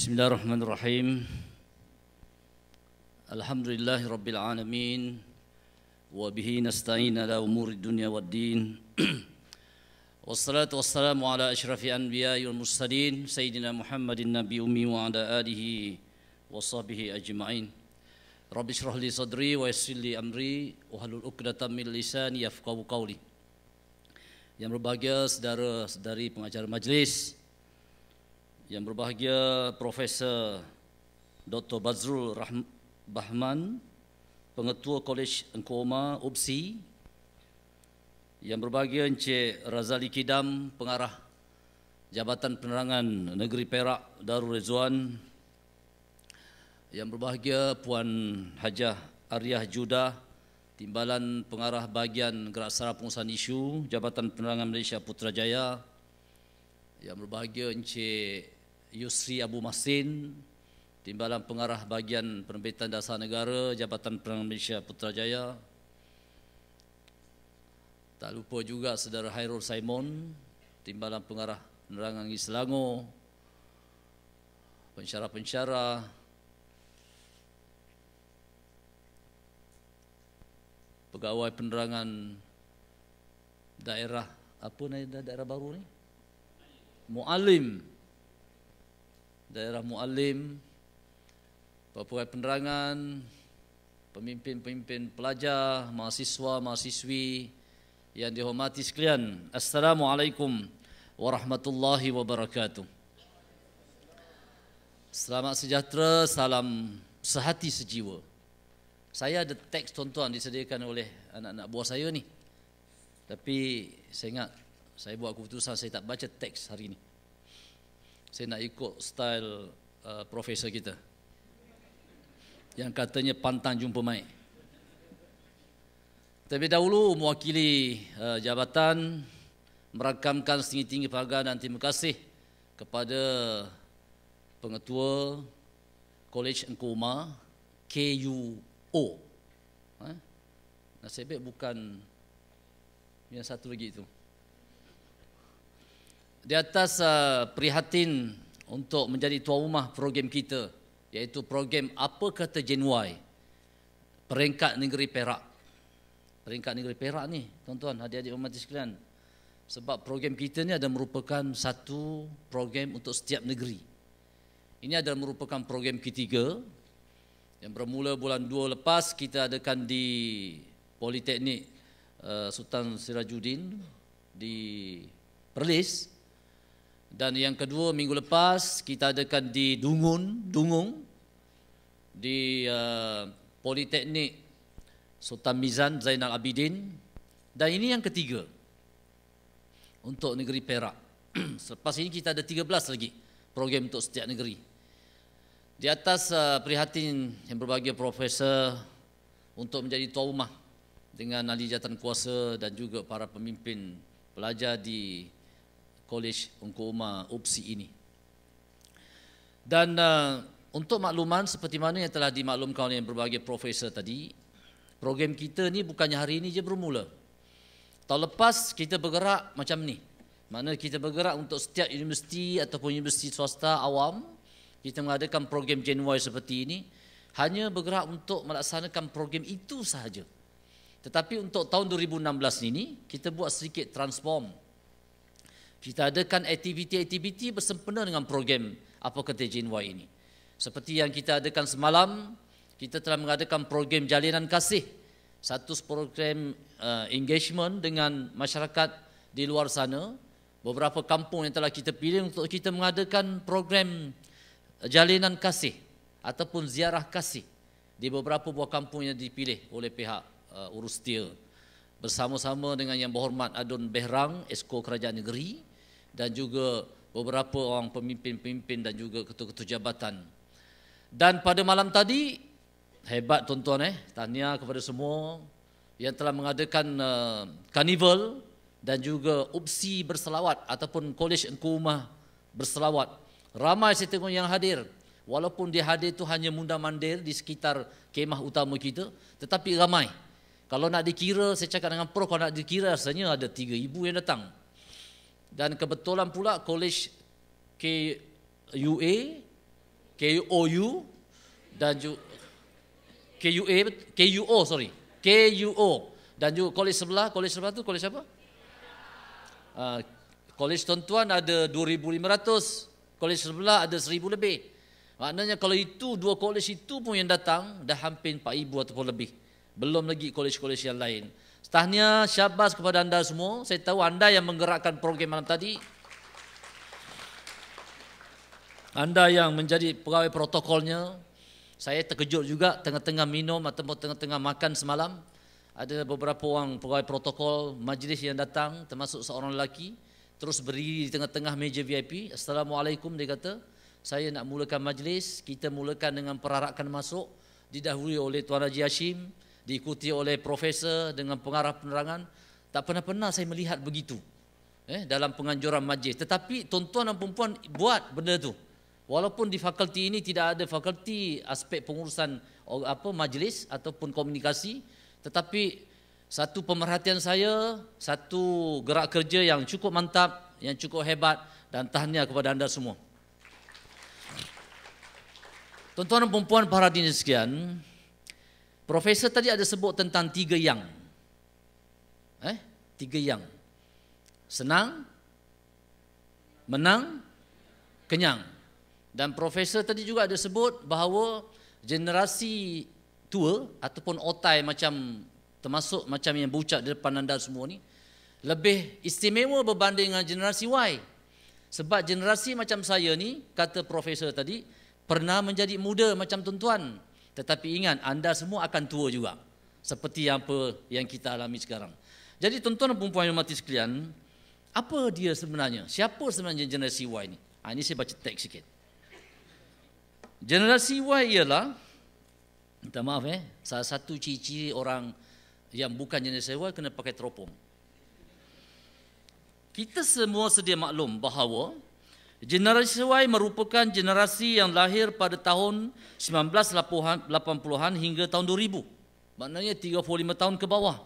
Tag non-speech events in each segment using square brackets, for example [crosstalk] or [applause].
بسم الله الرحمن الرحيم الحمد لله رب العالمين وبه نستعين على أمور الدنيا والدين والصلاة والسلام على أشرف أنبياء المرسلين سيدنا محمد النبي أمي وعلى آله وصحبه أجمعين رب اشرح لي صدري ويسر لي أمري وهل الأكدة من لساني يفقه قولي Yang berbahagia saudara-saudari pengajar majlis Yang berbahagia Profesor Dr. Bazrul Rahman, Bahman, Pengetua Kolej Engkoma UPSI. Yang berbahagia Encik Razali Kidam, Pengarah Jabatan Penerangan Negeri Perak Darul Rezuan. Yang berbahagia Puan Hajah Aryah Judah, Timbalan Pengarah Bahagian Gerak Sara Pengurusan Isu Jabatan Penerangan Malaysia Putrajaya. Yang berbahagia Encik Yusri Abu Masin Timbalan Pengarah Bahagian Perempitan Dasar Negara Jabatan Perang Malaysia Putrajaya Tak lupa juga Saudara Hairul Simon Timbalan Pengarah Nerangan Selangor Pensyarah-pensyarah Pegawai penerangan daerah apa ni daerah baru ni? Muallim daerah muallim, pegawai penerangan, pemimpin-pemimpin pelajar, mahasiswa, mahasiswi yang dihormati sekalian. Assalamualaikum warahmatullahi wabarakatuh. Selamat sejahtera, salam sehati sejiwa. Saya ada teks tuan-tuan disediakan oleh anak-anak buah saya ni. Tapi saya ingat saya buat keputusan saya tak baca teks hari ini saya nak ikut style uh, profesor kita yang katanya pantang jumpa mai. Tapi dahulu mewakili uh, jabatan merakamkan setinggi-tinggi penghargaan dan terima kasih kepada pengetua Kolej Engku Umar KUO. Eh? Ha? Nasib baik bukan yang satu lagi itu di atas uh, prihatin untuk menjadi tuan rumah program kita iaitu program apa kata Gen Y peringkat negeri Perak peringkat negeri Perak ni tuan-tuan adik-adik umat sekalian sebab program kita ni ada merupakan satu program untuk setiap negeri ini adalah merupakan program ketiga yang bermula bulan 2 lepas kita adakan di Politeknik uh, Sultan Sirajuddin di Perlis dan yang kedua minggu lepas kita adakan di Dungun, Dungung di uh, Politeknik Sultan Mizan Zainal Abidin. Dan ini yang ketiga untuk negeri Perak. [clears throat] Selepas ini kita ada 13 lagi program untuk setiap negeri. Di atas uh, prihatin yang berbagai Profesor untuk menjadi tuan rumah dengan ahli jawatan kuasa dan juga para pemimpin pelajar di College Ungku Umar UPSI ini. Dan uh, untuk makluman seperti mana yang telah dimaklumkan oleh berbagai profesor tadi, program kita ni bukannya hari ini je bermula. Tahun lepas kita bergerak macam ni. Mana kita bergerak untuk setiap universiti ataupun universiti swasta awam, kita mengadakan program Genway seperti ini, hanya bergerak untuk melaksanakan program itu sahaja. Tetapi untuk tahun 2016 ini, kita buat sedikit transform kita adakan aktiviti-aktiviti bersempena dengan program apa kata JNY ini. Seperti yang kita adakan semalam, kita telah mengadakan program jalinan kasih. Satu program uh, engagement dengan masyarakat di luar sana. Beberapa kampung yang telah kita pilih untuk kita mengadakan program jalinan kasih ataupun ziarah kasih di beberapa buah kampung yang dipilih oleh pihak uh, urus dia bersama-sama dengan yang berhormat Adun Behrang, Esko Kerajaan Negeri dan juga beberapa orang pemimpin-pemimpin dan juga ketua-ketua jabatan. Dan pada malam tadi, hebat tuan-tuan eh, tanya kepada semua yang telah mengadakan uh, eh, carnival dan juga upsi berselawat ataupun kolej engkumah berselawat. Ramai saya tengok yang hadir. Walaupun dia hadir itu hanya munda mandir di sekitar kemah utama kita, tetapi ramai. Kalau nak dikira, saya cakap dengan pro, kalau nak dikira, rasanya ada 3,000 yang datang dan kebetulan pula College KUA KOU dan juga KUA KUO sorry KUO dan juga College sebelah College sebelah tu kolej apa uh, ah, kolej tuan-tuan ada 2500 College sebelah ada 1000 lebih maknanya kalau itu dua College itu pun yang datang dah hampir 4000 ataupun lebih belum lagi College College yang lain Tahniah syabas kepada anda semua. Saya tahu anda yang menggerakkan program malam tadi. Anda yang menjadi pegawai protokolnya. Saya terkejut juga tengah-tengah minum atau tengah-tengah makan semalam. Ada beberapa orang pegawai protokol majlis yang datang termasuk seorang lelaki terus beri di tengah-tengah meja VIP. Assalamualaikum dia kata. Saya nak mulakan majlis, kita mulakan dengan perarakan masuk didahului oleh Tuan Haji Hashim diikuti oleh profesor dengan pengarah penerangan tak pernah pernah saya melihat begitu eh dalam penganjuran majlis tetapi tuan-tuan dan puan-puan buat benda tu walaupun di fakulti ini tidak ada fakulti aspek pengurusan apa majlis ataupun komunikasi tetapi satu pemerhatian saya satu gerak kerja yang cukup mantap yang cukup hebat dan tahniah kepada anda semua Tuan-tuan dan puan-puan para dinas sekian, Profesor tadi ada sebut tentang tiga yang. Eh, tiga yang. Senang, menang, kenyang. Dan profesor tadi juga ada sebut bahawa generasi tua ataupun otai macam termasuk macam yang bucak di depan anda semua ni lebih istimewa berbanding dengan generasi Y. Sebab generasi macam saya ni kata profesor tadi pernah menjadi muda macam tuan-tuan tetapi ingat anda semua akan tua juga seperti apa yang kita alami sekarang. Jadi tuan-tuan dan puan yang mati sekalian, apa dia sebenarnya? Siapa sebenarnya generasi Y ini? Ha, ini saya baca teks sikit. Generasi Y ialah, minta maaf eh, salah satu ciri-ciri orang yang bukan generasi Y kena pakai teropong. Kita semua sedia maklum bahawa Generasi Y merupakan generasi yang lahir pada tahun 1980-an hingga tahun 2000. Maknanya 35 tahun ke bawah.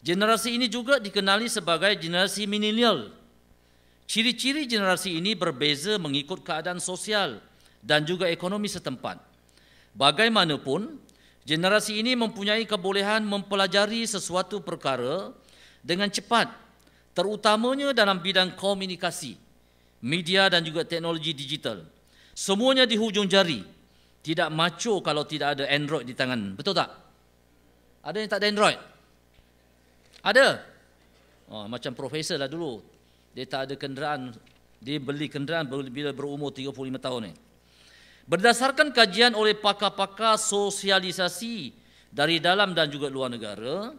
Generasi ini juga dikenali sebagai generasi millennial. Ciri-ciri generasi ini berbeza mengikut keadaan sosial dan juga ekonomi setempat. Bagaimanapun, generasi ini mempunyai kebolehan mempelajari sesuatu perkara dengan cepat, terutamanya dalam bidang Komunikasi media dan juga teknologi digital. Semuanya di hujung jari. Tidak maco kalau tidak ada Android di tangan. Betul tak? Ada yang tak ada Android? Ada. Oh, macam profesor lah dulu. Dia tak ada kenderaan. Dia beli kenderaan bila berumur 35 tahun ni. Berdasarkan kajian oleh pakar-pakar sosialisasi dari dalam dan juga luar negara,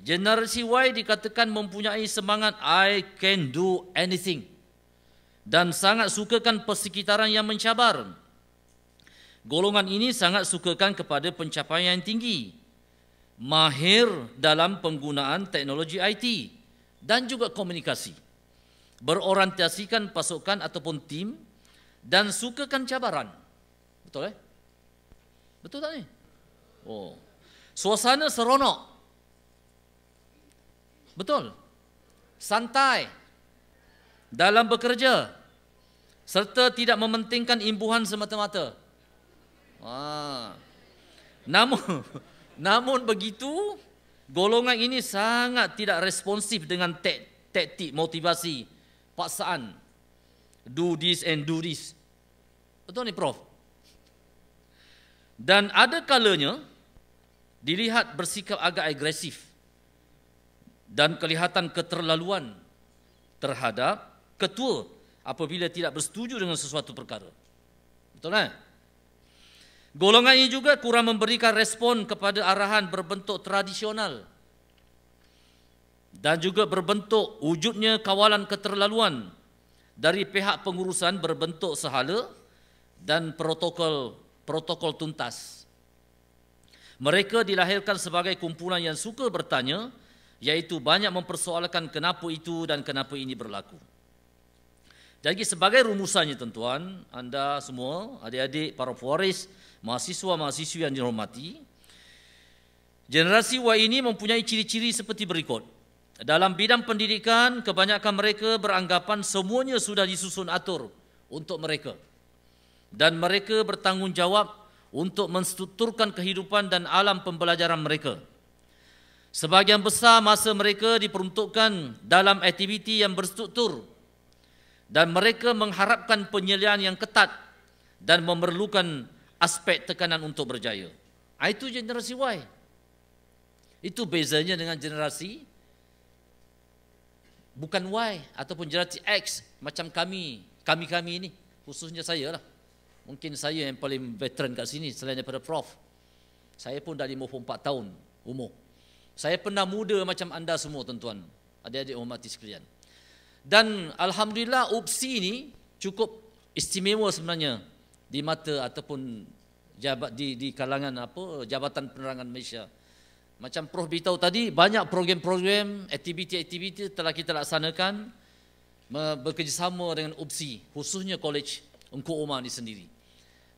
generasi Y dikatakan mempunyai semangat I can do anything dan sangat sukakan persekitaran yang mencabar. Golongan ini sangat sukakan kepada pencapaian yang tinggi, mahir dalam penggunaan teknologi IT dan juga komunikasi, berorientasikan pasukan ataupun tim dan sukakan cabaran. Betul eh? Betul tak ni? Oh. Suasana seronok. Betul. Santai dalam bekerja serta tidak mementingkan imbuhan semata-mata. Ah. Namun [laughs] namun begitu golongan ini sangat tidak responsif dengan taktik motivasi paksaan do this and do this. Betul ni prof. Dan ada kalanya dilihat bersikap agak agresif dan kelihatan keterlaluan terhadap ketua apabila tidak bersetuju dengan sesuatu perkara. Betul kan? Golongan ini juga kurang memberikan respon kepada arahan berbentuk tradisional dan juga berbentuk wujudnya kawalan keterlaluan dari pihak pengurusan berbentuk sehala dan protokol protokol tuntas. Mereka dilahirkan sebagai kumpulan yang suka bertanya iaitu banyak mempersoalkan kenapa itu dan kenapa ini berlaku. Jadi sebagai rumusannya tuan-tuan, anda semua, adik-adik, para puaris, mahasiswa mahasiswa yang dihormati, generasi Y ini mempunyai ciri-ciri seperti berikut. Dalam bidang pendidikan, kebanyakan mereka beranggapan semuanya sudah disusun atur untuk mereka. Dan mereka bertanggungjawab untuk menstrukturkan kehidupan dan alam pembelajaran mereka. Sebahagian besar masa mereka diperuntukkan dalam aktiviti yang berstruktur dan mereka mengharapkan penyeliaan yang ketat dan memerlukan aspek tekanan untuk berjaya. Ah, itu generasi Y. Itu bezanya dengan generasi bukan Y ataupun generasi X macam kami, kami-kami ini, khususnya saya lah. Mungkin saya yang paling veteran kat sini selain daripada Prof. Saya pun dah empat tahun umur. Saya pernah muda macam anda semua tuan-tuan, adik-adik umat sekalian. Dan Alhamdulillah UPSI ini cukup istimewa sebenarnya di mata ataupun jabat di, di kalangan apa Jabatan Penerangan Malaysia. Macam Prof beritahu tadi, banyak program-program, aktiviti-aktiviti telah kita laksanakan bekerjasama dengan UPSI, khususnya Kolej Engkau Umar ini sendiri.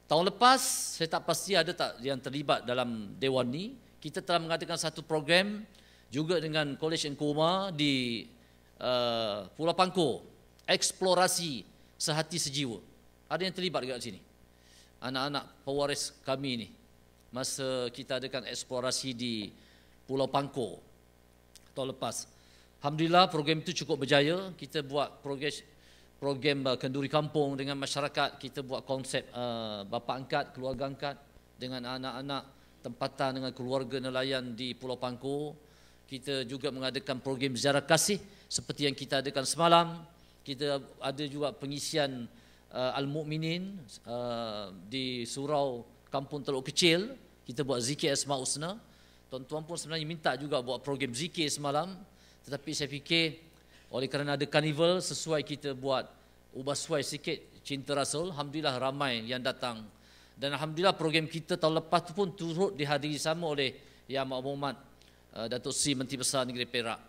Tahun lepas, saya tak pasti ada tak yang terlibat dalam Dewan ni. Kita telah mengadakan satu program juga dengan Kolej Engkau Umar di Uh, Pulau Pangkor eksplorasi sehati sejiwa. Ada yang terlibat dekat sini. Anak-anak pewaris kami ni masa kita adakan eksplorasi di Pulau Pangkor tahun lepas. Alhamdulillah program itu cukup berjaya. Kita buat progress program uh, kenduri kampung dengan masyarakat, kita buat konsep uh, bapa angkat, keluarga angkat dengan anak-anak tempatan dengan keluarga nelayan di Pulau Pangkor kita juga mengadakan program ziarah kasih seperti yang kita adakan semalam kita ada juga pengisian uh, al-mukminin uh, di surau kampung teluk kecil kita buat zikir asma usna tuan-tuan pun sebenarnya minta juga buat program zikir semalam tetapi saya fikir oleh kerana ada carnival sesuai kita buat ubah suai sikit cinta rasul alhamdulillah ramai yang datang dan alhamdulillah program kita tahun lepas tu pun turut dihadiri sama oleh Yang Muhammad Eh, Datuk Si Menteri Besar Negeri Perak.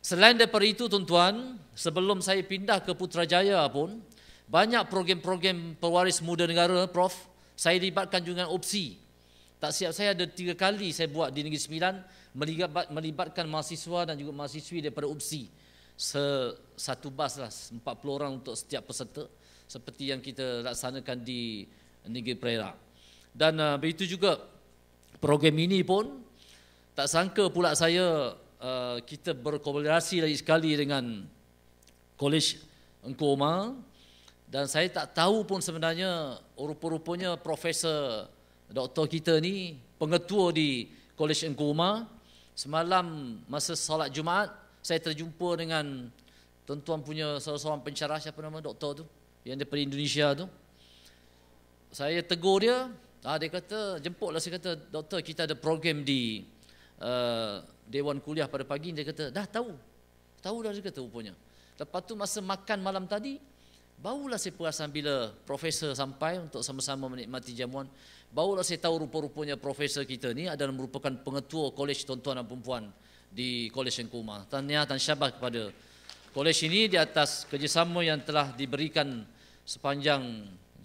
Selain daripada itu tuan-tuan, sebelum saya pindah ke Putrajaya pun, banyak program-program pewaris muda negara, Prof, saya libatkan juga opsi. Tak siap saya ada tiga kali saya buat di Negeri Sembilan, melibatkan mahasiswa dan juga mahasiswi daripada opsi. Satu bas lah, 40 orang untuk setiap peserta, seperti yang kita laksanakan di Negeri Perak. Dan uh, begitu juga program ini pun tak sangka pula saya uh, kita berkolaborasi lagi sekali dengan Kolej Engku Omar dan saya tak tahu pun sebenarnya rupa-rupanya profesor doktor kita ni pengetua di Kolej Engku Omar semalam masa solat Jumaat saya terjumpa dengan tuan-tuan punya seorang pencerah siapa nama doktor tu yang daripada Indonesia tu saya tegur dia ah dia kata jemputlah saya kata doktor kita ada program di Eh, dewan kuliah pada pagi dia kata dah tahu tahu dah dia kata rupanya lepas tu masa makan malam tadi barulah saya perasan bila profesor sampai untuk sama-sama menikmati jamuan barulah saya tahu rupa-rupanya profesor kita ni adalah merupakan pengetua kolej tuan-tuan dan perempuan di kolej yang kumar tanya dan syabas kepada kolej ini di atas kerjasama yang telah diberikan sepanjang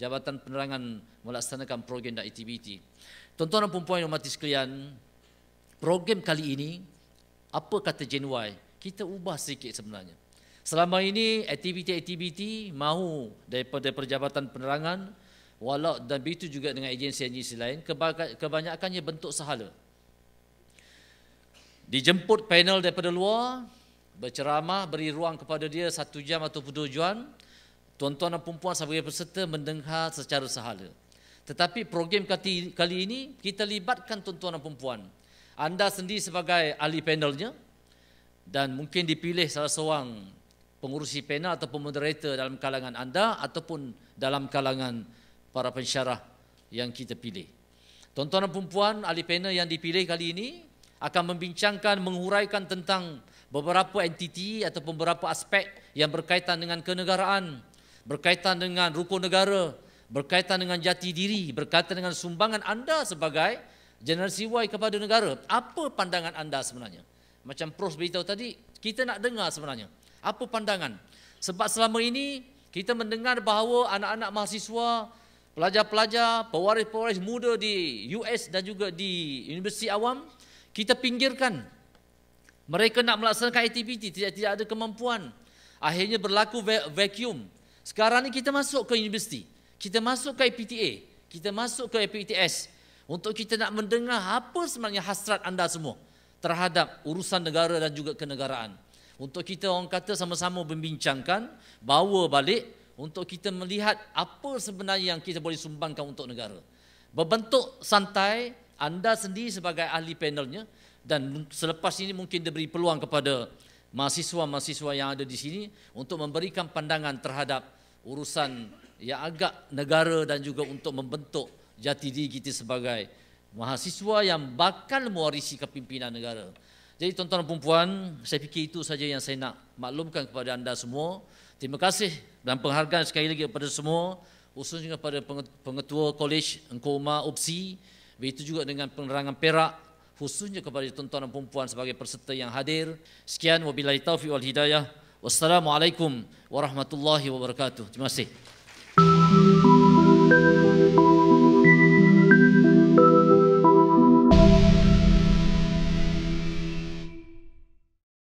Jabatan Penerangan melaksanakan program dan aktiviti. Tuan-tuan dan perempuan yang mati sekalian, program kali ini apa kata Gen Y kita ubah sikit sebenarnya selama ini aktiviti-aktiviti mahu daripada perjabatan penerangan walau dan begitu juga dengan agensi-agensi lain kebanyakannya bentuk sahala dijemput panel daripada luar berceramah beri ruang kepada dia satu jam atau dua jam tuan-tuan dan perempuan sebagai peserta mendengar secara sahala tetapi program kali ini kita libatkan tuan-tuan dan perempuan anda sendiri sebagai ahli panelnya dan mungkin dipilih salah seorang pengurusi panel atau moderator dalam kalangan anda ataupun dalam kalangan para pensyarah yang kita pilih. Tuan-tuan dan puan-puan, ahli panel yang dipilih kali ini akan membincangkan, menghuraikan tentang beberapa entiti atau beberapa aspek yang berkaitan dengan kenegaraan, berkaitan dengan rukun negara, berkaitan dengan jati diri, berkaitan dengan sumbangan anda sebagai generasi Y kepada negara. Apa pandangan anda sebenarnya? Macam Prof beritahu tadi, kita nak dengar sebenarnya. Apa pandangan? Sebab selama ini kita mendengar bahawa anak-anak mahasiswa, pelajar-pelajar, pewaris-pewaris muda di US dan juga di Universiti Awam, kita pinggirkan. Mereka nak melaksanakan aktiviti, tidak, tidak ada kemampuan. Akhirnya berlaku vacuum. Sekarang ni kita masuk ke universiti. Kita masuk ke IPTA. Kita masuk ke IPTS untuk kita nak mendengar apa sebenarnya hasrat anda semua terhadap urusan negara dan juga kenegaraan. Untuk kita orang kata sama-sama membincangkan, bawa balik untuk kita melihat apa sebenarnya yang kita boleh sumbangkan untuk negara. Berbentuk santai, anda sendiri sebagai ahli panelnya dan selepas ini mungkin diberi peluang kepada mahasiswa-mahasiswa yang ada di sini untuk memberikan pandangan terhadap urusan yang agak negara dan juga untuk membentuk jati diri kita sebagai mahasiswa yang bakal mewarisi kepimpinan negara. Jadi tuan-tuan dan puan saya fikir itu saja yang saya nak maklumkan kepada anda semua. Terima kasih dan penghargaan sekali lagi kepada semua, khususnya kepada pengetua kolej Engkau Umar Upsi, begitu juga dengan penerangan perak, khususnya kepada tuan-tuan dan puan-puan sebagai peserta yang hadir. Sekian, wabillahi taufiq wal hidayah. Wassalamualaikum warahmatullahi wabarakatuh. Terima kasih.